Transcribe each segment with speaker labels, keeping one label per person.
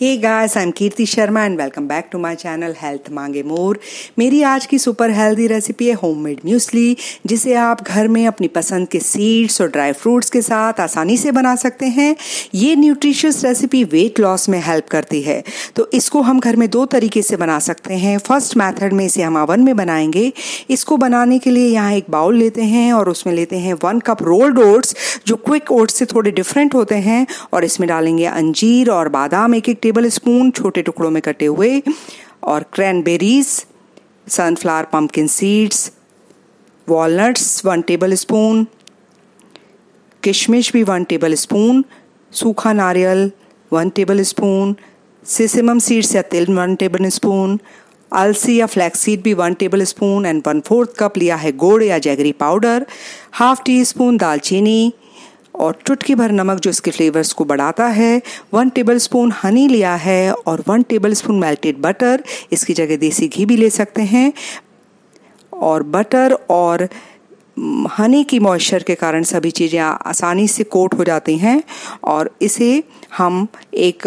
Speaker 1: hey guys I am Kirti Sharma and welcome back to my channel health मांगे more मेरी आज की सुपर हेल्दी रेसिपी है होममेड म्यूसली जिसे आप घर में अपनी पसंद के सीड्स और ड्राई फ्रूट्स के साथ आसानी से बना सकते हैं ये न्यूट्रिशियस रेसिपी वेट लॉस में हेल्प करती है तो इसको हम घर में दो तरीके से बना सकते हैं फर्स्ट मैथड में इसे हम अवन में बनाएंगे इसको बनाने के लिए यहाँ एक बाउल लेते हैं और उसमें लेते हैं वन कप रोल्ड ओट्स जो क्विक ओट्स से थोड़े डिफरेंट होते हैं और इसमें डालेंगे अंजीर और बादाम एक एक टेबल स्पून छोटे टुकड़ों में कटे हुए और cranberries sunflower pumpkin seeds walnuts one tablespoon किशमिश भी वन टेबल स्पून सूखा नारियल one tablespoon sesame seeds या तिल वन टेबल स्पून अलसी या सीड भी one tablespoon and one fourth cup लिया है गुड़ या jaggery powder half teaspoon दालचीनी और चुटकी भर नमक जो इसके फ्लेवर्स को बढ़ाता है वन टेबल स्पून हनी लिया है और one tablespoon melted butter इसकी जगह देसी घी भी ले सकते हैं और बटर और हनी की मॉइस्चर के कारण सभी चीज़ें आसानी से कोट हो जाती हैं और इसे हम एक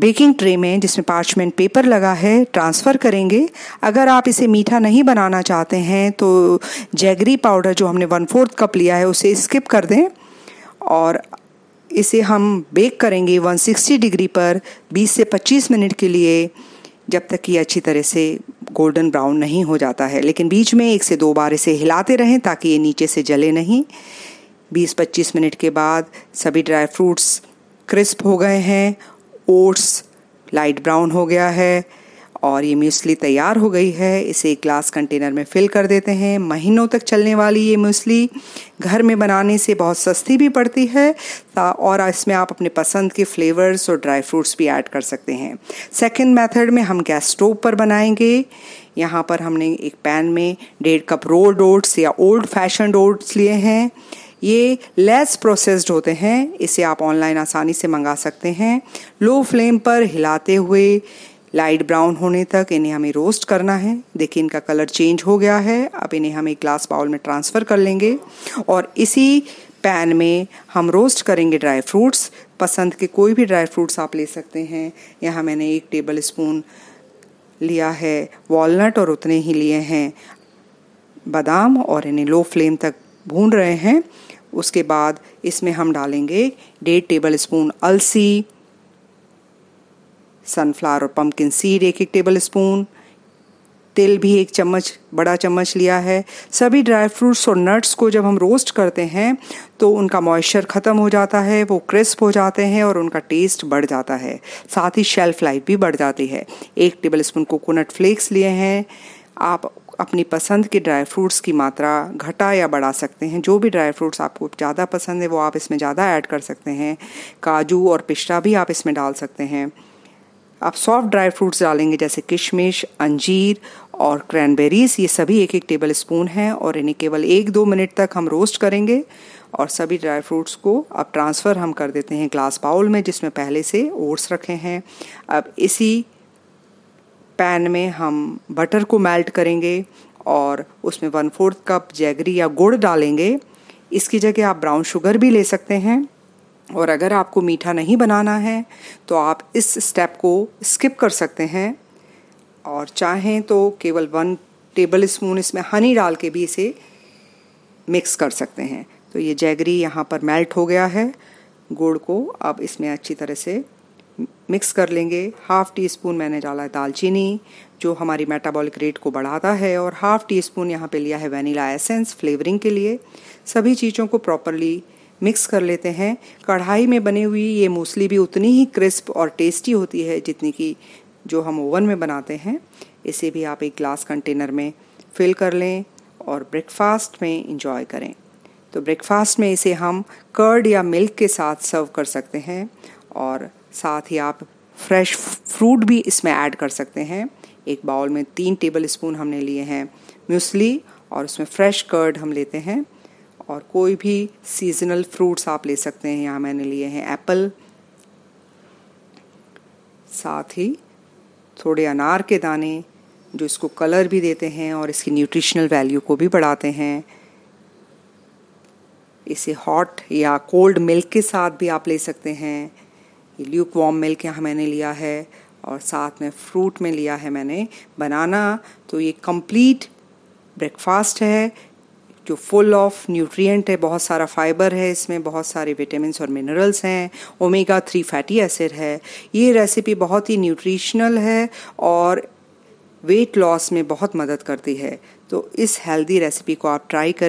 Speaker 1: बेकिंग ट्रे में जिसमें पार्चमेंट पेपर लगा है ट्रांसफ़र करेंगे अगर आप इसे मीठा नहीं बनाना चाहते हैं तो जैगरी पाउडर जो हमने वन फोर्थ कप लिया है उसे स्किप कर दें और इसे हम बेक करेंगे 160 डिग्री पर 20 से 25 मिनट के लिए जब तक कि अच्छी तरह से गोल्डन ब्राउन नहीं हो जाता है लेकिन बीच में एक से दो बार इसे हिलाते रहें ताकि ये नीचे से जले नहीं 20-25 मिनट के बाद सभी ड्राई फ्रूट्स क्रिस्प हो गए हैं ओट्स लाइट ब्राउन हो गया है और ये म्यूसली तैयार हो गई है इसे एक ग्लास कंटेनर में फिल कर देते हैं महीनों तक चलने वाली ये म्यूसली घर में बनाने से बहुत सस्ती भी पड़ती है और इसमें आप अपने पसंद के फ्लेवर्स और ड्राई फ्रूट्स भी ऐड कर सकते हैं सेकेंड मेथड में हम गैस स्टोव पर बनाएंगे यहाँ पर हमने एक पैन में डेढ़ कप रोल्ड ओट्स या ओल्ड फैशन ओट्स लिए हैं ये लेस प्रोसेस्ड होते हैं इसे आप ऑनलाइन आसानी से मंगा सकते हैं लो फ्लेम पर हिलाते हुए लाइट ब्राउन होने तक इन्हें हमें रोस्ट करना है देखिए इनका कलर चेंज हो गया है अब इन्हें हम एक ग्लास बाउल में ट्रांसफ़र कर लेंगे और इसी पैन में हम रोस्ट करेंगे ड्राई फ्रूट्स पसंद के कोई भी ड्राई फ्रूट्स आप ले सकते हैं यहाँ मैंने एक टेबल स्पून लिया है वॉलनट और उतने ही लिए हैं बादाम और इन्हें लो फ्लेम तक भून रहे हैं उसके बाद इसमें हम डालेंगे डेढ़ टेबल स्पून अलसी सनफ्लावर और पम्पकिन सीड एक एक टेबल स्पून तेल भी एक चम्मच बड़ा चम्मच लिया है सभी ड्राई फ्रूट्स और नट्स को जब हम रोस्ट करते हैं तो उनका मॉइस्चर ख़त्म हो जाता है वो क्रिस्प हो जाते हैं और उनका टेस्ट बढ़ जाता है साथ ही शेल्फ लाइफ भी बढ़ जाती है एक टेबल स्पून कोकोनट फ्लेक्स लिए हैं आप अपनी पसंद के ड्राई फ्रूट्स की मात्रा घटा या बढ़ा सकते हैं जो भी ड्राई फ्रूट्स आपको ज़्यादा पसंद है वो आप इसमें ज़्यादा ऐड कर सकते हैं काजू और पिस्ता भी आप इसमें डाल सकते हैं आप सॉफ्ट ड्राई फ्रूट्स डालेंगे जैसे किशमिश अंजीर और क्रैनबेरीज ये सभी एक एक टेबल स्पून हैं और इन्हें केवल एक दो मिनट तक हम रोस्ट करेंगे और सभी ड्राई फ्रूट्स को अब ट्रांसफ़र हम कर देते हैं ग्लास बाउल में जिसमें पहले से ओट्स रखे हैं अब इसी पैन में हम बटर को मेल्ट करेंगे और उसमें वन फोर्थ कप जैगरी या गुड़ डालेंगे इसकी जगह आप ब्राउन शुगर भी ले सकते हैं और अगर आपको मीठा नहीं बनाना है तो आप इस स्टेप को स्किप कर सकते हैं और चाहें तो केवल वन टेबल स्पून इसमें हनी डाल के भी इसे मिक्स कर सकते हैं तो ये जैगरी यहाँ पर मेल्ट हो गया है गुड़ को अब इसमें अच्छी तरह से मिक्स कर लेंगे हाफ टी स्पून मैंने डाला है दालचीनी जो हमारी मेटाबॉलिक रेट को बढ़ाता है और हाफ टी स्पून यहाँ पे लिया है वनीला एसेंस फ्लेवरिंग के लिए सभी चीज़ों को प्रॉपरली मिक्स कर लेते हैं कढ़ाई में बनी हुई ये मूसली भी उतनी ही क्रिस्प और टेस्टी होती है जितनी कि जो हम ओवन में बनाते हैं इसे भी आप एक ग्लास कंटेनर में फिल कर लें और ब्रेकफास्ट में इंजॉय करें तो ब्रेकफास्ट में इसे हम कर्ड या मिल्क के साथ सर्व कर सकते हैं और साथ ही आप फ्रेश फ्रूट भी इसमें ऐड कर सकते हैं एक बाउल में तीन टेबल स्पून हमने लिए हैं म्यूसली और उसमें फ्रेश कर्ड हम लेते हैं और कोई भी सीजनल फ्रूट्स आप ले सकते हैं यहाँ मैंने लिए हैं एप्पल साथ ही थोड़े अनार के दाने जो इसको कलर भी देते हैं और इसकी न्यूट्रिशनल वैल्यू को भी बढ़ाते हैं इसे हॉट या कोल्ड मिल्क के साथ भी आप ले सकते हैं ल्यूक वॉम मिल्क यहाँ मैंने लिया है और साथ में फ्रूट में लिया है मैंने बनाना तो ये कंप्लीट ब्रेकफास्ट है जो फुल ऑफ न्यूट्रिएंट है बहुत सारा फाइबर है इसमें बहुत सारे विटामिन और मिनरल्स हैं ओमेगा थ्री फैटी एसिड है ये रेसिपी बहुत ही न्यूट्रिशनल है और वेट लॉस में बहुत मदद करती है तो इस हेल्दी रेसिपी को आप ट्राई करें